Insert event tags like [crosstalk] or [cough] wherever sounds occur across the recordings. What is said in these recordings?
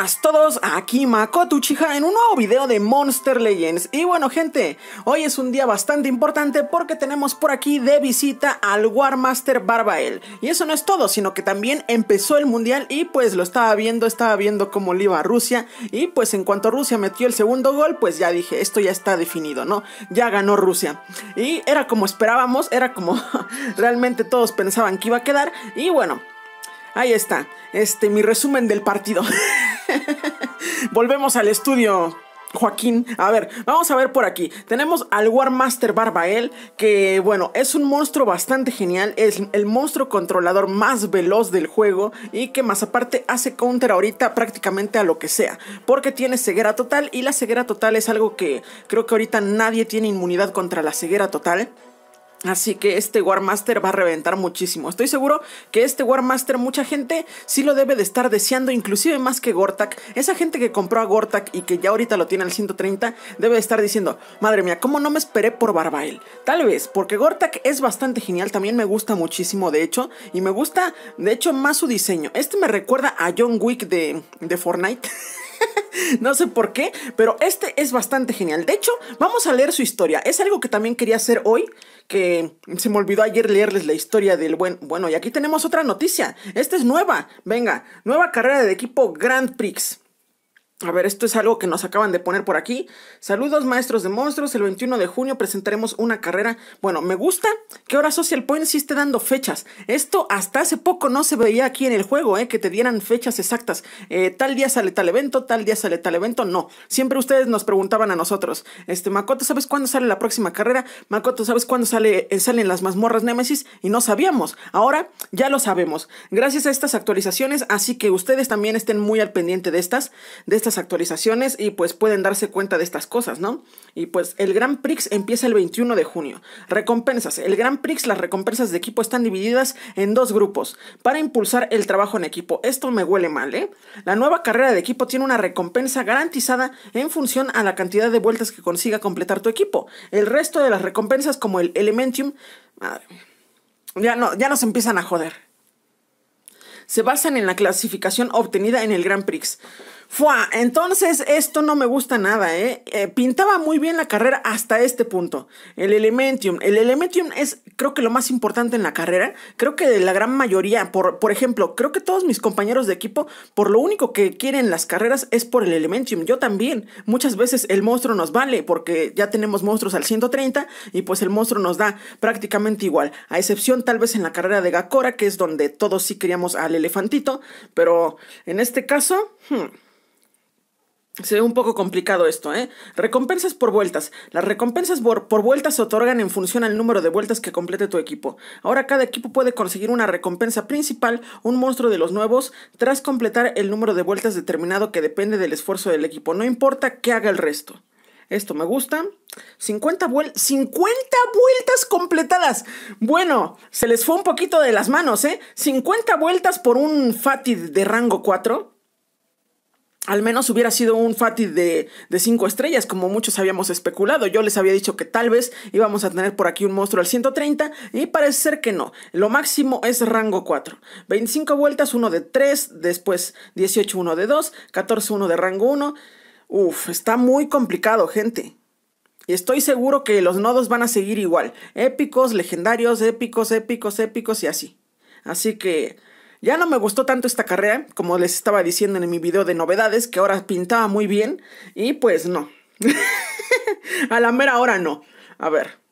Hola a todos, aquí Makoto Chija en un nuevo video de Monster Legends Y bueno gente, hoy es un día bastante importante porque tenemos por aquí de visita al Warmaster Barbael Y eso no es todo, sino que también empezó el mundial y pues lo estaba viendo, estaba viendo cómo le iba a Rusia Y pues en cuanto Rusia metió el segundo gol, pues ya dije, esto ya está definido, ¿no? Ya ganó Rusia Y era como esperábamos, era como [laughs] realmente todos pensaban que iba a quedar Y bueno... Ahí está, este, mi resumen del partido. [laughs] Volvemos al estudio. Joaquín, a ver, vamos a ver por aquí. Tenemos al War Master Barbael, que bueno, es un monstruo bastante genial, es el monstruo controlador más veloz del juego y que más aparte hace counter ahorita prácticamente a lo que sea, porque tiene ceguera total y la ceguera total es algo que creo que ahorita nadie tiene inmunidad contra la ceguera total. Así que este Warmaster va a reventar muchísimo. Estoy seguro que este Warmaster mucha gente sí lo debe de estar deseando, inclusive más que Gortak. Esa gente que compró a Gortak y que ya ahorita lo tiene al 130 debe de estar diciendo, madre mía, ¿cómo no me esperé por Barbael? Tal vez, porque Gortak es bastante genial, también me gusta muchísimo de hecho, y me gusta de hecho más su diseño. Este me recuerda a John Wick de, de Fortnite. [laughs] [laughs] no sé por qué, pero este es bastante genial. De hecho, vamos a leer su historia. Es algo que también quería hacer hoy, que se me olvidó ayer leerles la historia del buen... Bueno, y aquí tenemos otra noticia. Esta es nueva. Venga, nueva carrera de equipo Grand Prix. A ver, esto es algo que nos acaban de poner por aquí. Saludos, maestros de monstruos. El 21 de junio presentaremos una carrera. Bueno, me gusta que ahora Social Point sí esté dando fechas. Esto hasta hace poco no se veía aquí en el juego, ¿eh? que te dieran fechas exactas. Eh, tal día sale tal evento, tal día sale tal evento. No, siempre ustedes nos preguntaban a nosotros. Este, Makoto, ¿sabes cuándo sale la próxima carrera? Makoto, ¿sabes cuándo sale, eh, salen las mazmorras Némesis? Y no sabíamos. Ahora ya lo sabemos. Gracias a estas actualizaciones, así que ustedes también estén muy al pendiente de estas actualizaciones y pues pueden darse cuenta de estas cosas, ¿no? Y pues el Grand Prix empieza el 21 de junio. Recompensas. El Grand Prix, las recompensas de equipo están divididas en dos grupos para impulsar el trabajo en equipo. Esto me huele mal, ¿eh? La nueva carrera de equipo tiene una recompensa garantizada en función a la cantidad de vueltas que consiga completar tu equipo. El resto de las recompensas como el Elementium... Madre Ya no, ya nos empiezan a joder se basan en la clasificación obtenida en el Grand Prix. Fua, entonces esto no me gusta nada, ¿eh? ¿eh? Pintaba muy bien la carrera hasta este punto. El Elementium. El Elementium es creo que lo más importante en la carrera. Creo que la gran mayoría, por, por ejemplo, creo que todos mis compañeros de equipo, por lo único que quieren las carreras es por el Elementium. Yo también. Muchas veces el monstruo nos vale porque ya tenemos monstruos al 130 y pues el monstruo nos da prácticamente igual. A excepción tal vez en la carrera de Gakora, que es donde todos sí queríamos al elefantito. Pero en este caso... Hmm. Se ve un poco complicado esto, ¿eh? Recompensas por vueltas. Las recompensas por, vueltas se otorgan en función al número de vueltas que complete tu equipo. Ahora cada equipo puede conseguir una recompensa principal, un monstruo de los nuevos, tras completar el número de vueltas determinado que depende del esfuerzo del equipo. No importa qué haga el resto. Esto me gusta. 50, 50 vueltas completadas. Bueno, se les fue un poquito de las manos, ¿eh? 50 vueltas por un Fatid de rango 4 al menos hubiera sido un Fati de, 5 cinco estrellas, como muchos habíamos especulado. Yo les había dicho que tal vez íbamos a tener por aquí un monstruo al 130 y parece ser que no. Lo máximo es rango 4. 25 vueltas, uno de 3, después 18 uno de 2, 14 1 de rango 1. Uf, está muy complicado, gente. Y estoy seguro que los nodos van a seguir igual. Épicos, legendarios, épicos, épicos, épicos y así. Así que ya no me gustó tanto esta carrera, como les estaba diciendo en mi video de novedades, que ahora pintaba muy bien. Y pues no. [laughs] a la mera hora no. A ver.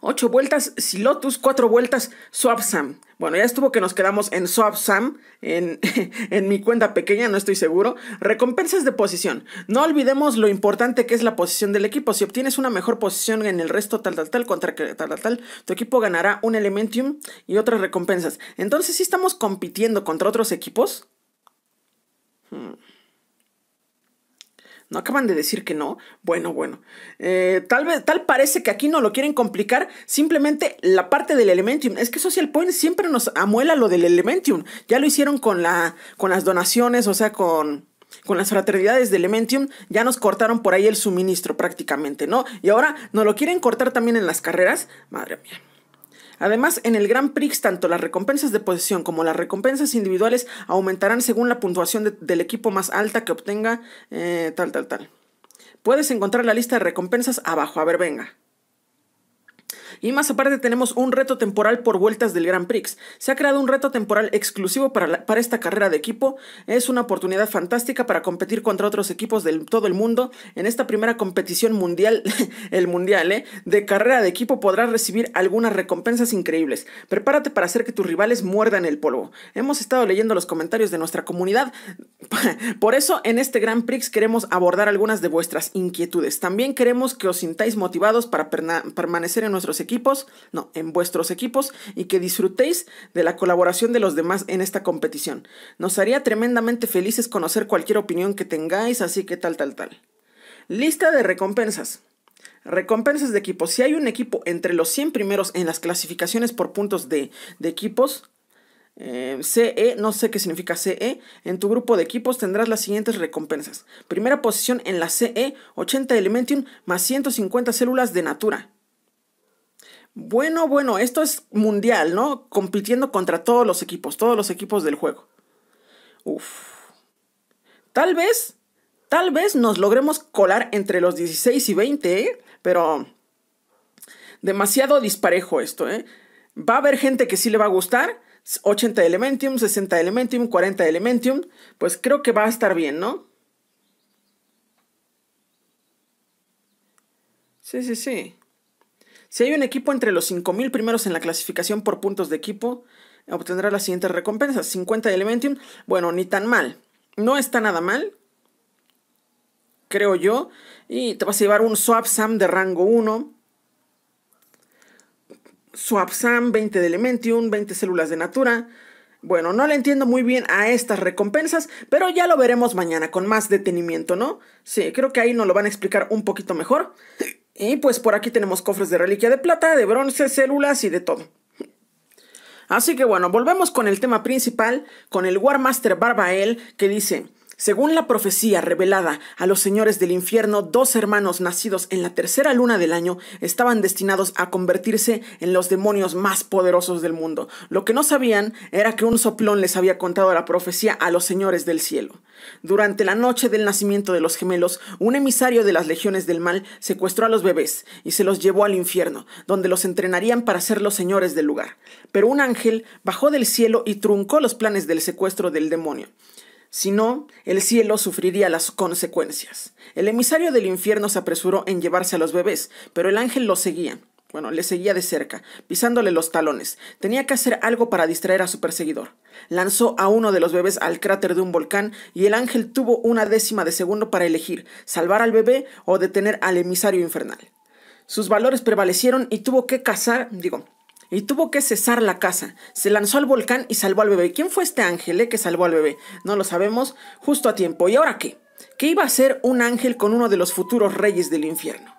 8 vueltas Silotus, 4 vueltas Swapsam. Bueno, ya estuvo que nos quedamos en Swapsam, en, [laughs] en mi cuenta pequeña, no estoy seguro. Recompensas de posición. No olvidemos lo importante que es la posición del equipo. Si obtienes una mejor posición en el resto, tal, tal, tal, contra tal, tal, tal, tu equipo ganará un Elementium y otras recompensas. Entonces, si estamos compitiendo contra otros equipos. Hmm. ¿No acaban de decir que no? Bueno, bueno. Eh, tal, vez, tal parece que aquí no lo quieren complicar. Simplemente la parte del Elementium. Es que Social Point siempre nos amuela lo del Elementium. Ya lo hicieron con, la, con las donaciones, o sea, con con las fraternidades de Elementium ya nos cortaron por ahí el suministro prácticamente, ¿no? Y ahora nos lo quieren cortar también en las carreras. Madre mía. Además, en el Gran Prix, tanto las recompensas de posesión como las recompensas individuales aumentarán según la puntuación del equipo más alta que obtenga eh, tal, tal, tal. Puedes encontrar la lista de recompensas abajo. A ver, venga. Y más aparte tenemos un reto temporal por vueltas del Grand Prix. Se ha creado un reto temporal exclusivo para, para esta carrera de equipo. Es una oportunidad fantástica para competir contra otros equipos de todo el mundo. En esta primera competición mundial, [laughs] el mundial, ¿eh? de carrera de equipo podrás recibir algunas recompensas increíbles. Prepárate para hacer que tus rivales muerdan el polvo. Hemos estado leyendo los comentarios de nuestra comunidad. [laughs] Por eso en este Grand Prix queremos abordar algunas de vuestras inquietudes. También queremos que os sintáis motivados para permanecer en nuestros equipos equipos, no, en vuestros equipos y que disfrutéis de la colaboración de los demás en esta competición. Nos haría tremendamente felices conocer cualquier opinión que tengáis, así que tal, tal, tal. Lista de recompensas. Recompensas de equipos. Si hay un equipo entre los 100 primeros en las clasificaciones por puntos de, equipos, eh, CE, no sé qué significa CE, en tu grupo de equipos tendrás las siguientes recompensas. Primera posición en la CE, 80 Elementium más 150 células de Natura bueno, bueno, esto es mundial, ¿no? Compitiendo contra todos los equipos, todos los equipos del juego. Uf. Tal vez, tal vez nos logremos colar entre los 16 y 20, ¿eh? pero demasiado disparejo esto, ¿eh? Va a haber gente que sí le va a gustar. 80 Elementium, 60 Elementium, 40 Elementium. Pues creo que va a estar bien, ¿no? Sí, sí, sí. Si hay un equipo entre los 5.000 primeros en la clasificación por puntos de equipo, obtendrá las siguientes recompensas. 50 de Elementium, bueno, ni tan mal. No está nada mal, creo yo. Y te vas a llevar un Swap Sam de rango 1. Swap Sam, 20 de Elementium, 20 células de Natura. Bueno, no le entiendo muy bien a estas recompensas, pero ya lo veremos mañana con más detenimiento, ¿no? Sí, creo que ahí nos lo van a explicar un poquito mejor. Y pues por aquí tenemos cofres de reliquia de plata, de bronce, células y de todo. Así que bueno, volvemos con el tema principal, con el War Master Barbael, que dice, según la profecía revelada a los señores del infierno, dos hermanos nacidos en la tercera luna del año estaban destinados a convertirse en los demonios más poderosos del mundo. Lo que no sabían era que un soplón les había contado la profecía a los señores del cielo. Durante la noche del nacimiento de los gemelos, un emisario de las legiones del mal secuestró a los bebés y se los llevó al infierno, donde los entrenarían para ser los señores del lugar. Pero un ángel bajó del cielo y truncó los planes del secuestro del demonio. Si no, el cielo sufriría las consecuencias. El emisario del infierno se apresuró en llevarse a los bebés, pero el ángel lo seguía. Bueno, le seguía de cerca, pisándole los talones. Tenía que hacer algo para distraer a su perseguidor. Lanzó a uno de los bebés al cráter de un volcán y el ángel tuvo una décima de segundo para elegir salvar al bebé o detener al emisario infernal. Sus valores prevalecieron y tuvo que cazar, digo, y tuvo que cesar la casa Se lanzó al volcán y salvó al bebé. ¿Quién fue este ángel eh, que salvó al bebé? No lo sabemos, justo a tiempo. ¿Y ahora qué? ¿Qué iba a hacer un ángel con uno de los futuros reyes del infierno?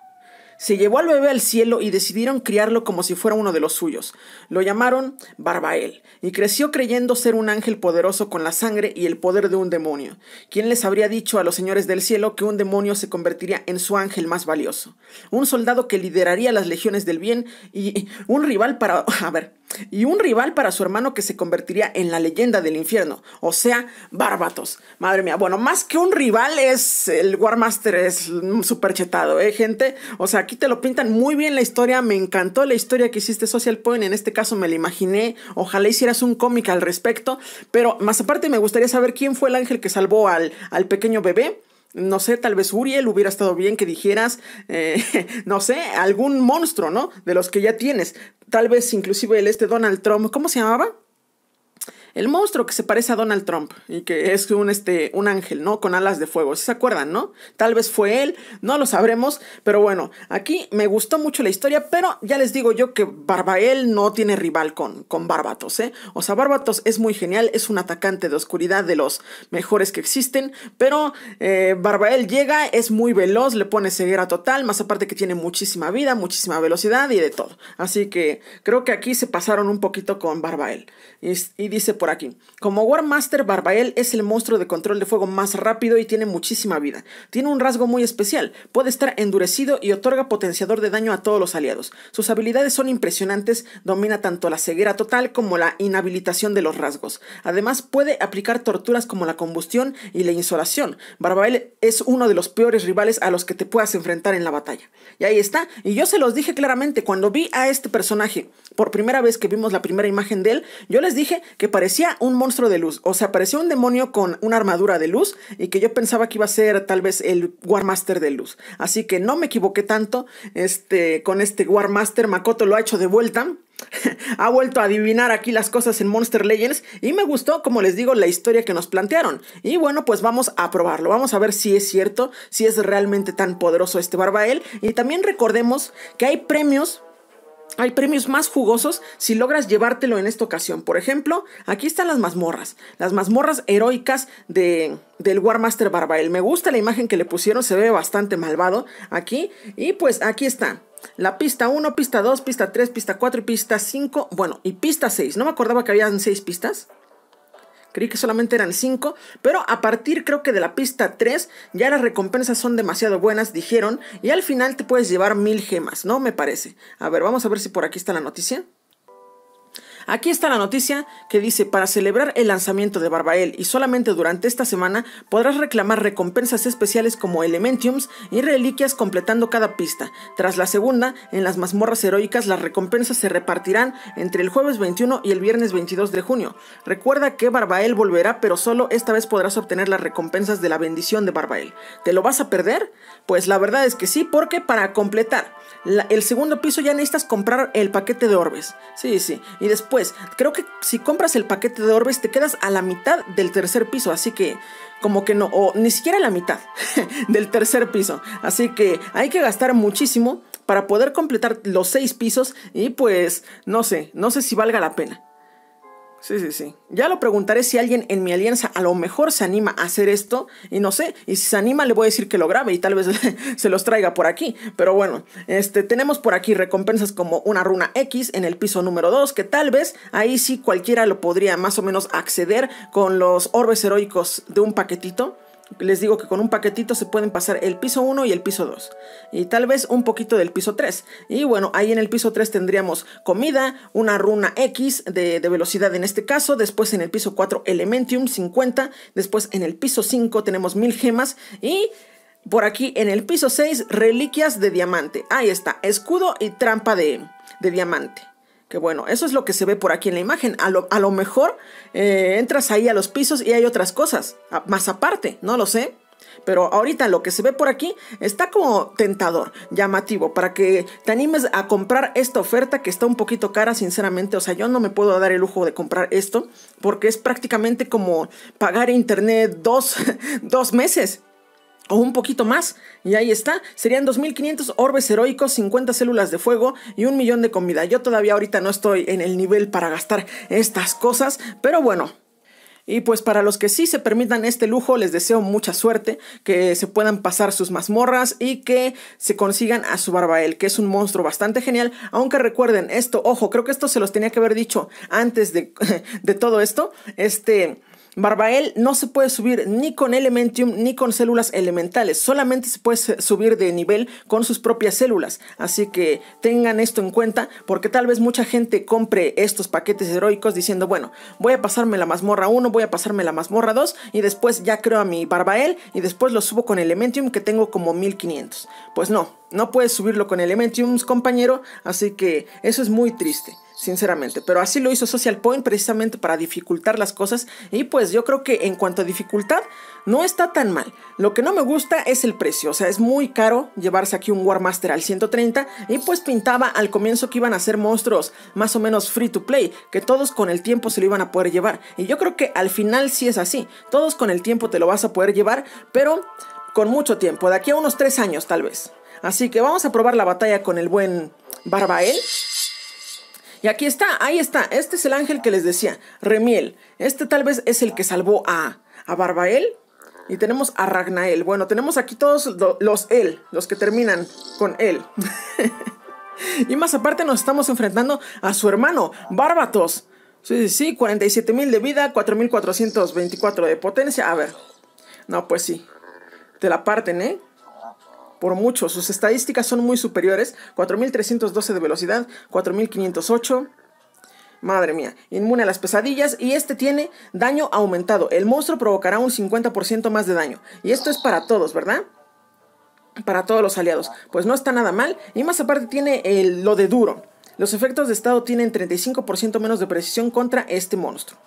Se llevó al bebé al cielo y decidieron criarlo como si fuera uno de los suyos. Lo llamaron Barbael, y creció creyendo ser un ángel poderoso con la sangre y el poder de un demonio. ¿Quién les habría dicho a los señores del cielo que un demonio se convertiría en su ángel más valioso? Un soldado que lideraría las legiones del bien y un rival para... [laughs] A ver, y un rival para su hermano que se convertiría en la leyenda del infierno, o sea, Bárbatos. Madre mía, bueno, más que un rival es el Warmaster es mm, súper chetado, ¿eh, gente? O sea, aquí te lo pintan muy bien la historia. Me encantó la historia que hiciste Social Point. En este caso me la imaginé. Ojalá hicieras un cómic al respecto. Pero más aparte me gustaría saber quién fue el ángel que salvó al, al pequeño bebé. No sé, tal vez Uriel hubiera estado bien que dijeras, eh, [laughs] no sé, algún monstruo, ¿no? De los que ya tienes. Tal vez inclusive el este Donald Trump. ¿Cómo se llamaba? el monstruo que se parece a Donald Trump y que es un, este, un ángel, ¿no? Con alas de fuego. ¿Se acuerdan, no? Tal vez fue él, no lo sabremos, pero bueno, aquí me gustó mucho la historia, pero ya les digo yo que Barbael no tiene rival con, Barbatos, ¿eh? O sea, Barbatos es muy genial, es un atacante de oscuridad de los mejores que existen, pero eh, Barbael llega, es muy veloz, le pone ceguera total, más aparte que tiene muchísima vida, muchísima velocidad y de todo. Así que creo que aquí se pasaron un poquito con Barbael. y dice por aquí. Como Warmaster, Barbael es el monstruo de control de fuego más rápido y tiene muchísima vida. Tiene un rasgo muy especial, puede estar endurecido y otorga potenciador de daño a todos los aliados. Sus habilidades son impresionantes, domina tanto la ceguera total como la inhabilitación de los rasgos. Además puede aplicar torturas como la combustión y la insolación. Barbael es uno de los peores rivales a los que te puedas enfrentar en la batalla. Y ahí está, y yo se los dije claramente cuando vi a este personaje por primera vez que vimos la primera imagen de él, yo les dije que parecía un monstruo de luz, o sea, parecía un demonio con una armadura de luz y que yo pensaba que iba a ser tal vez el Warmaster de luz. Así que no me equivoqué tanto este, con este Warmaster, Makoto lo ha hecho de vuelta. [laughs] ha vuelto a adivinar aquí las cosas en Monster Legends y me gustó, como les digo, la historia que nos plantearon. Y bueno, pues vamos a probarlo, vamos a ver si es cierto, si es realmente tan poderoso este Barbael. Y también recordemos que hay premios hay premios más jugosos si logras llevártelo en esta ocasión. Por ejemplo, aquí están las mazmorras, las mazmorras heroicas de, del Warmaster Barbael. Me gusta la imagen que le pusieron, se ve bastante malvado aquí. Y pues aquí está. La pista 1, pista 2, pista 3, pista 4 y pista 5, bueno, y pista 6. No me acordaba que habían 6 pistas. Creí que solamente eran 5, pero a partir creo que de la pista 3 ya las recompensas son demasiado buenas, dijeron, y al final te puedes llevar mil gemas, ¿no? Me parece. A ver, vamos a ver si por aquí está la noticia. Aquí está la noticia que dice, para celebrar el lanzamiento de Barbael y solamente durante esta semana podrás reclamar recompensas especiales como Elementiums y reliquias completando cada pista. Tras la segunda, en las mazmorras heroicas las recompensas se repartirán entre el jueves 21 y el viernes 22 de junio. Recuerda que Barbael volverá, pero solo esta vez podrás obtener las recompensas de la bendición de Barbael. ¿Te lo vas a perder? Pues la verdad es que sí, porque para completar el segundo piso ya necesitas comprar el paquete de orbes. Sí, sí. Y después pues, creo que si compras el paquete de orbes te quedas a la mitad del tercer piso, así que como que no, o ni siquiera la mitad [laughs] del tercer piso. Así que hay que gastar muchísimo para poder completar los seis pisos y pues no sé, no sé si valga la pena. Sí, sí, sí. Ya lo preguntaré si alguien en mi alianza a lo mejor se anima a hacer esto y no sé, y si se anima le voy a decir que lo grabe y tal vez [laughs] se los traiga por aquí. Pero bueno, este tenemos por aquí recompensas como una runa X en el piso número 2 que tal vez ahí sí cualquiera lo podría más o menos acceder con los orbes heroicos de un paquetito les digo que con un paquetito se pueden pasar el piso 1 y el piso 2. Y tal vez un poquito del piso 3. Y bueno, ahí en el piso 3 tendríamos comida, una runa X de, velocidad en este caso. Después en el piso 4 Elementium 50. Después en el piso 5 tenemos 1000 gemas. Y por aquí en el piso 6 reliquias de diamante. Ahí está, escudo y trampa de diamante. Que bueno, eso es lo que se ve por aquí en la imagen. A lo, mejor eh, entras ahí a los pisos y hay otras cosas, más aparte, no lo sé. Pero ahorita lo que se ve por aquí está como tentador, llamativo, para que te animes a comprar esta oferta que está un poquito cara, sinceramente. O sea, yo no me puedo dar el lujo de comprar esto porque es prácticamente como pagar internet dos, [laughs] dos meses o un poquito más, y ahí está, serían 2500 orbes heroicos, 50 células de fuego y un millón de comida. Yo todavía ahorita no estoy en el nivel para gastar estas cosas, pero bueno, y pues para los que sí se permitan este lujo, les deseo mucha suerte, que se puedan pasar sus mazmorras y que se consigan a su Barbael, que es un monstruo bastante genial. Aunque recuerden esto, ojo, creo que esto se los tenía que haber dicho antes de, [laughs] de todo esto. Este Barbael no se puede subir ni con Elementium ni con células elementales, solamente se puede subir de nivel con sus propias células, así que tengan esto en cuenta porque tal vez mucha gente compre estos paquetes heroicos diciendo, bueno, voy a pasarme la mazmorra 1, voy a pasarme la mazmorra 2 y después ya creo a mi Barbael y después lo subo con Elementium que tengo como 1500. Pues no, no puedes subirlo con Elementium, compañero, así que eso es muy triste sinceramente. Pero así lo hizo Social Point precisamente para dificultar las cosas. Y pues yo creo que en cuanto a dificultad, no está tan mal. Lo que no me gusta es el precio. O sea, es muy caro llevarse aquí un Warmaster al 130. Y pues pintaba al comienzo que iban a ser monstruos más o menos free to play, que todos con el tiempo se lo iban a poder llevar. Y yo creo que al final sí es así. Todos con el tiempo te lo vas a poder llevar, pero con mucho tiempo, de aquí a unos 3 años tal vez. Así que vamos a probar la batalla con el buen Barbael. Y aquí está, ahí está. Este es el ángel que les decía, Remiel. Este tal vez es el que salvó a, a Barbael. Y tenemos a Ragnael. Bueno, tenemos aquí todos los él, los que terminan con él. [laughs] y más aparte nos estamos enfrentando a su hermano, Bárbatos. Sí, sí, sí, 47.000 de vida, 4.424 de potencia. A ver. No, pues sí. Te la parten, ¿eh? por mucho. Sus estadísticas son muy superiores. 4.312 de velocidad, 4.508. Madre mía, inmune a las pesadillas y este tiene daño aumentado. El monstruo provocará un 50% más de daño. Y esto es para todos, ¿verdad? Para todos los aliados. Pues no está nada mal. Y más aparte tiene eh, lo de duro. Los efectos de estado tienen 35% menos de precisión contra este monstruo.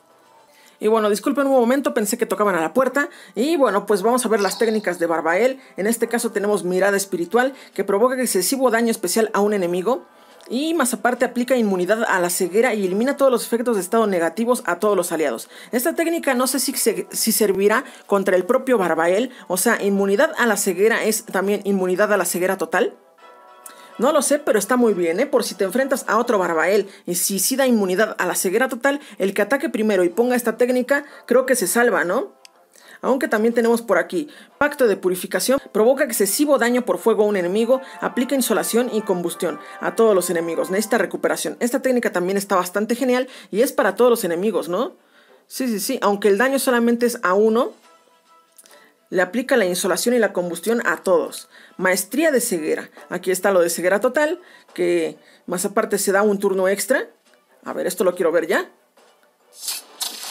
Y bueno, disculpen un momento, pensé que tocaban a la puerta. Y bueno, pues vamos a ver las técnicas de Barbael. En este caso tenemos mirada espiritual, que provoca excesivo daño especial a un enemigo. Y más aparte aplica inmunidad a la ceguera y elimina todos los efectos de estado negativos a todos los aliados. Esta técnica no sé si, si servirá contra el propio Barbael, o sea, inmunidad a la ceguera es también inmunidad a la ceguera total. No lo sé, pero está muy bien, ¿eh? Por si te enfrentas a otro Barbael. Y si sí da inmunidad a la ceguera total, el que ataque primero y ponga esta técnica, creo que se salva, ¿no? aunque también tenemos por aquí Pacto de Purificación, provoca excesivo daño por fuego a un enemigo, aplica insolación y combustión a todos los enemigos, necesita recuperación. Esta técnica también está bastante genial y es para todos los enemigos, ¿no? Sí, sí, sí, aunque el daño solamente es a uno, le aplica la insolación y la combustión a todos. Maestría de ceguera. Aquí está lo de ceguera total, que más aparte se da un turno extra. A ver, esto lo quiero ver ya.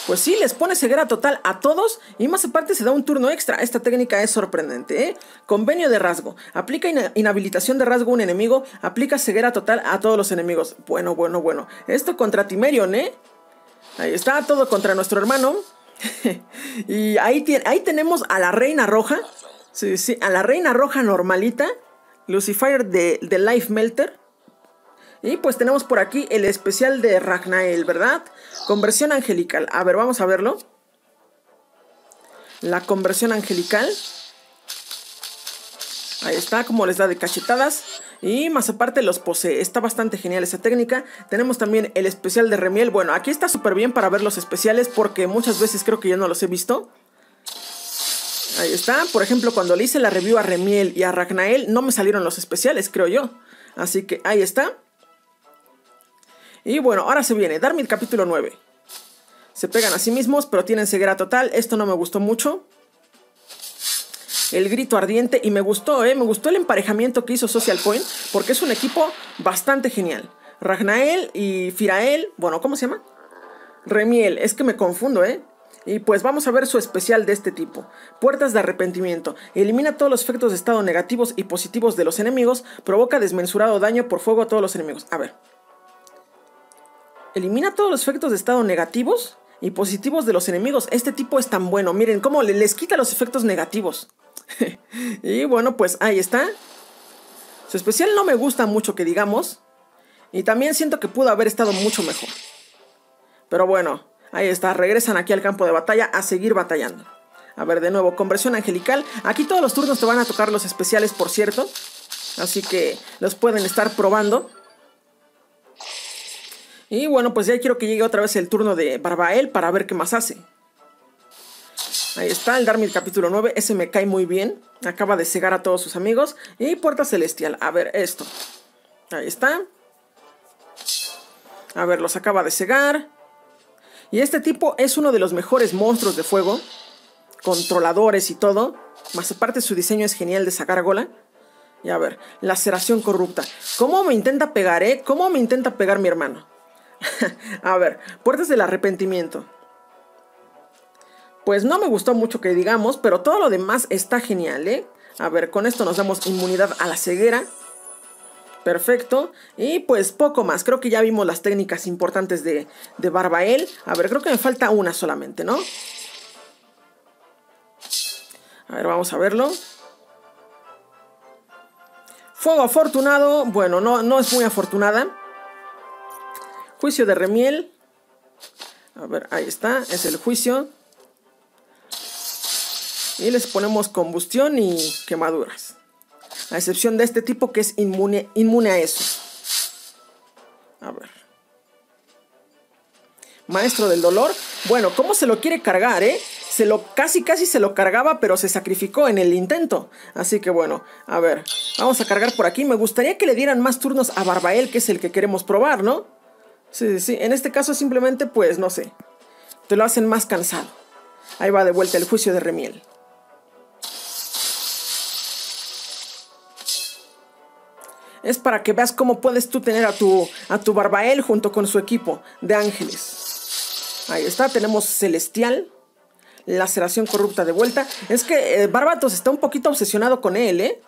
Pues sí, les pone ceguera total a todos y más aparte se da un turno extra. Esta técnica es sorprendente, ¿eh? Convenio de rasgo. Aplica inhabilitación de rasgo a un enemigo, aplica ceguera total a todos los enemigos. Bueno, bueno, bueno. Esto contra Timerion, ¿eh? Ahí está, todo contra nuestro hermano. [laughs] y ahí, ahí tenemos a la Reina Roja. Sí, sí, a la Reina Roja normalita. Lucifer de, de Life Melter. Y pues tenemos por aquí el especial de Ragnael, ¿verdad? Conversión angelical. A ver, vamos a verlo. La conversión angelical. Ahí está, como les da de cachetadas. Y más aparte los posee, está bastante genial esa técnica. Tenemos también el especial de Remiel. Bueno, aquí está súper bien para ver los especiales porque muchas veces creo que ya no los he visto. Ahí está. Por ejemplo, cuando le hice la review a Remiel y a Ragnael, no me salieron los especiales, creo yo. Así que ahí está. Y bueno, ahora se viene Darmid capítulo 9. Se pegan a sí mismos, pero tienen ceguera total. Esto no me gustó mucho el grito ardiente y me gustó, ¿eh? me gustó el emparejamiento que hizo Social Point porque es un equipo bastante genial. Ragnael y Firael, bueno, ¿cómo se llama? Remiel, es que me confundo, ¿eh? Y pues vamos a ver su especial de este tipo. Puertas de arrepentimiento. Elimina todos los efectos de estado negativos y positivos de los enemigos. Provoca desmensurado daño por fuego a todos los enemigos. A ver. Elimina todos los efectos de estado negativos y positivos de los enemigos. Este tipo es tan bueno. Miren cómo les quita los efectos negativos. [laughs] y bueno, pues ahí está. Su especial no me gusta mucho que digamos. Y también siento que pudo haber estado mucho mejor. Pero bueno, ahí está. Regresan aquí al campo de batalla a seguir batallando. A ver, de nuevo, conversión angelical. Aquí todos los turnos te van a tocar los especiales, por cierto. Así que los pueden estar probando. Y bueno, pues ya quiero que llegue otra vez el turno de Barbael para ver qué más hace. Ahí está, el Darmid capítulo 9, ese me cae muy bien. Acaba de cegar a todos sus amigos. Y Puerta Celestial, a ver esto. Ahí está. A ver, los acaba de cegar. Y este tipo es uno de los mejores monstruos de fuego. Controladores y todo. Más aparte su diseño es genial de sacar gola. Y a ver, laceración corrupta. ¿Cómo me intenta pegar, eh? ¿Cómo me intenta pegar mi hermano? [laughs] a ver, puertas del arrepentimiento pues no me gustó mucho que digamos, pero todo lo demás está genial, ¿eh? A ver, con esto nos damos inmunidad a la ceguera. Perfecto. Y pues poco más. Creo que ya vimos las técnicas importantes de, Barbael. A ver, creo que me falta una solamente, ¿no? A ver, vamos a verlo. Fuego afortunado. Bueno, no, no es muy afortunada. Juicio de Remiel. A ver, ahí está. Es el juicio y les ponemos combustión y quemaduras. A excepción de este tipo que es inmune, inmune a eso. A ver. Maestro del dolor. Bueno, ¿cómo se lo quiere cargar, eh? Se lo, casi, casi se lo cargaba, pero se sacrificó en el intento. Así que bueno, a ver. Vamos a cargar por aquí. Me gustaría que le dieran más turnos a Barbael, que es el que queremos probar, ¿no? Sí, sí, sí. En este caso simplemente, pues, no sé. Te lo hacen más cansado. Ahí va de vuelta el juicio de Remiel. es para que veas cómo puedes tú tener a tu, a tu Barbael junto con su equipo de ángeles. Ahí está, tenemos Celestial, Laceración Corrupta de vuelta. Es que eh, Barbatos está un poquito obsesionado con él, ¿eh?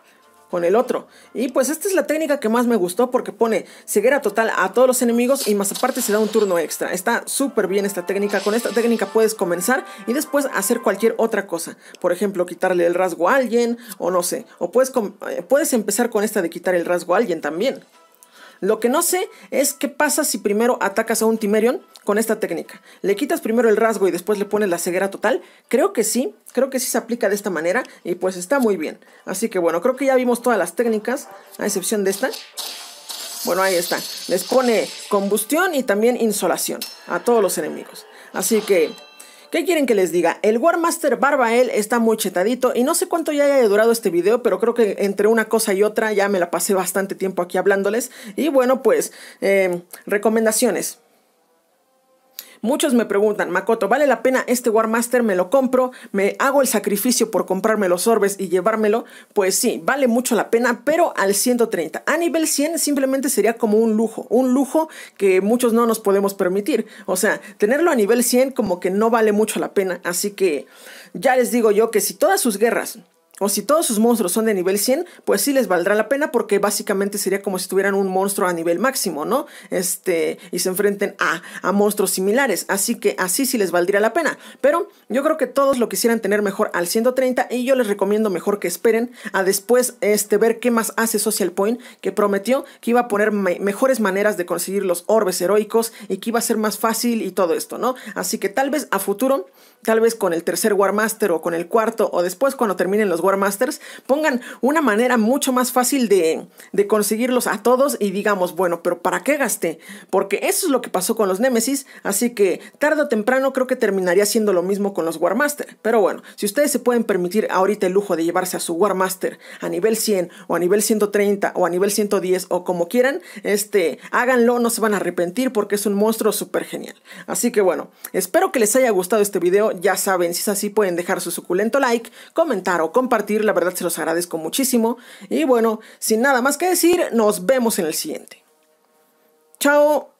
con el otro. Y pues esta es la técnica que más me gustó porque pone ceguera total a todos los enemigos y más aparte se da un turno extra. Está súper bien esta técnica. Con esta técnica puedes comenzar y después hacer cualquier otra cosa. Por ejemplo, quitarle el rasgo a alguien o no sé. O puedes, eh, puedes empezar con esta de quitar el rasgo a alguien también. Lo que no sé es qué pasa si primero atacas a un Timerion con esta técnica. ¿Le quitas primero el rasgo y después le pones la ceguera total? Creo que sí, creo que sí se aplica de esta manera y pues está muy bien. Así que bueno, creo que ya vimos todas las técnicas, a excepción de esta. Bueno, ahí está. Les pone combustión y también insolación a todos los enemigos. Así que ¿Qué quieren que les diga? El Warmaster Barbael está muy chetadito y no sé cuánto ya haya durado este video, pero creo que entre una cosa y otra ya me la pasé bastante tiempo aquí hablándoles. Y bueno, pues, eh, recomendaciones. Muchos me preguntan, Makoto, ¿vale la pena este Warmaster? ¿Me lo compro? ¿Me hago el sacrificio por comprarme los orbes y llevármelo? Pues sí, vale mucho la pena, pero al 130. A nivel 100 simplemente sería como un lujo, un lujo que muchos no nos podemos permitir. O sea, tenerlo a nivel 100 como que no vale mucho la pena. Así que ya les digo yo que si todas sus guerras o si todos sus monstruos son de nivel 100, pues sí les valdrá la pena porque básicamente sería como si tuvieran un monstruo a nivel máximo, ¿no? Este, y se enfrenten a, monstruos similares. Así que así sí les valdría la pena. Pero yo creo que todos lo quisieran tener mejor al 130 y yo les recomiendo mejor que esperen a después este, ver qué más hace Social Point que prometió que iba a poner mejores maneras de conseguir los orbes heroicos y que iba a ser más fácil y todo esto, ¿no? Así que tal vez a futuro tal vez con el tercer War o con el cuarto o después cuando terminen los Warmasters... pongan una manera mucho más fácil de, de conseguirlos a todos y digamos, bueno, pero ¿para qué gasté? Porque eso es lo que pasó con los Nemesis, así que tarde o temprano creo que terminaría siendo lo mismo con los Warmasters... Pero bueno, si ustedes se pueden permitir ahorita el lujo de llevarse a su War a nivel 100 o a nivel 130 o a nivel 110 o como quieran, este, háganlo, no se van a arrepentir porque es un monstruo súper genial. Así que bueno, espero que les haya gustado este video ya saben, si es así, pueden dejar su suculento like, comentar o compartir. La verdad se los agradezco muchísimo. Y bueno, sin nada más que decir, nos vemos en el siguiente. Chao.